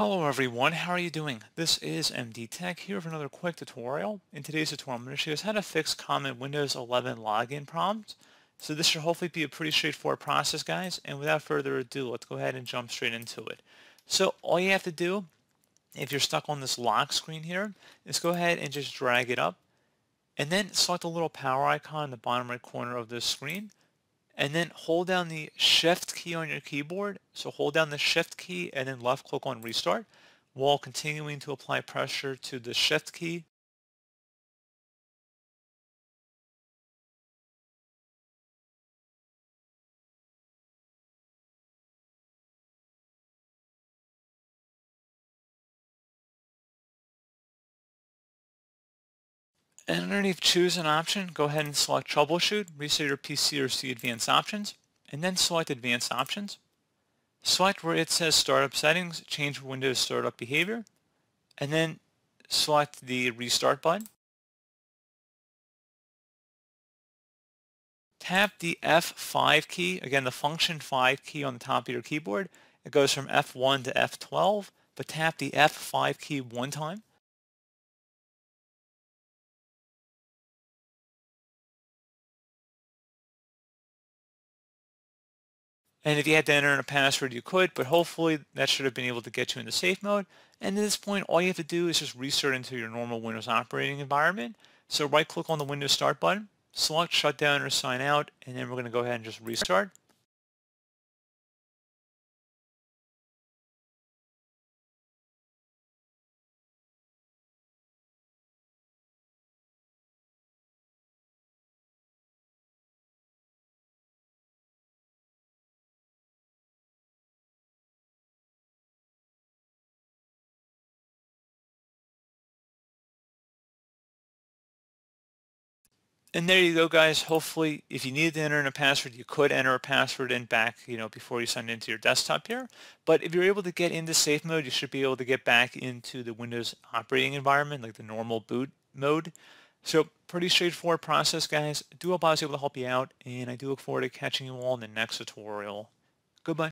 Hello everyone, how are you doing? This is MD Tech here with another quick tutorial. In today's tutorial, I'm going to show you how to fix common Windows 11 login prompts. So this should hopefully be a pretty straightforward process, guys. And without further ado, let's go ahead and jump straight into it. So all you have to do, if you're stuck on this lock screen here, is go ahead and just drag it up. And then select the little power icon in the bottom right corner of this screen and then hold down the shift key on your keyboard. So hold down the shift key and then left click on restart while continuing to apply pressure to the shift key And underneath choose an option, go ahead and select troubleshoot, reset your PC or See advanced options, and then select advanced options. Select where it says startup settings, change Windows startup behavior, and then select the restart button. Tap the F5 key, again the function 5 key on the top of your keyboard. It goes from F1 to F12, but tap the F5 key one time. And if you had to enter in a password, you could, but hopefully that should have been able to get you into safe mode. And at this point, all you have to do is just restart into your normal Windows operating environment. So right-click on the Windows Start button, select Shutdown or Sign Out, and then we're going to go ahead and just restart. And there you go, guys. Hopefully, if you needed to enter in a password, you could enter a password in back, you know, before you signed into your desktop here. But if you're able to get into safe mode, you should be able to get back into the Windows operating environment, like the normal boot mode. So pretty straightforward process, guys. I do hope I was able to help you out, and I do look forward to catching you all in the next tutorial. Goodbye.